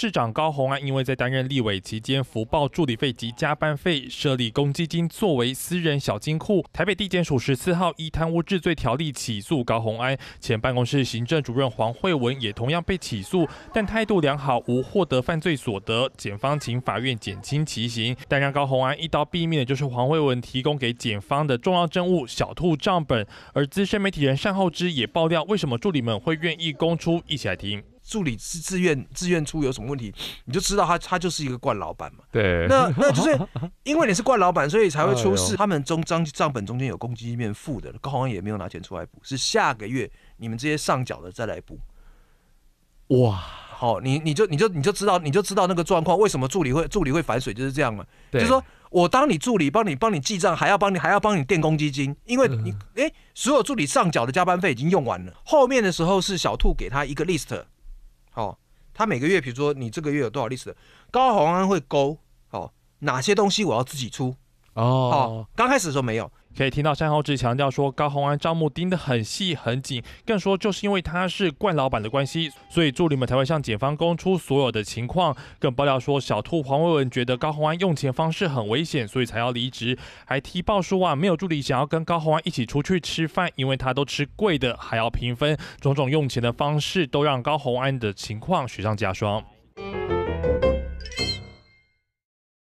市长高虹安因为在担任立委期间，福报助理费及加班费设立公积金作为私人小金库，台北地检署十四号依贪污治罪条例起诉高虹安，前办公室行政主任黄慧文也同样被起诉，但态度良好，无获得犯罪所得，检方请法院减轻其刑。但让高虹安一刀毙命的就是黄慧文提供给检方的重要证物小兔账本。而资深媒体人单后之也爆料，为什么助理们会愿意供出？一起来听。助理自自愿自愿出有什么问题，你就知道他他就是一个惯老板嘛。对，那那就是因为你是惯老板，所以才会出事。他们中账账本中间有公积金面负的，高行也没有拿钱出来补，是下个月你们这些上缴的再来补。哇，好，你你就你就你就知道你就知道那个状况，为什么助理会助理会反水就是这样嘛？就是说我当你助理，帮你帮你记账，还要帮你还要帮你垫公积金，因为你哎，所有助理上缴的加班费已经用完了，后面的时候是小兔给他一个 list。哦，他每个月，比如说你这个月有多少利息，高洪安会勾哦，哪些东西我要自己出哦，哦，刚开始的时候没有。可以听到山后志强调说，高洪安账目盯得很细很紧，更说就是因为他是冠老板的关系，所以助理们才会向检方供出所有的情况。更爆料说，小兔黄伟文觉得高洪安用钱方式很危险，所以才要离职，还踢爆说啊，没有助理想要跟高洪安一起出去吃饭，因为他都吃贵的，还要平分，种种用钱的方式都让高洪安的情况雪上加霜。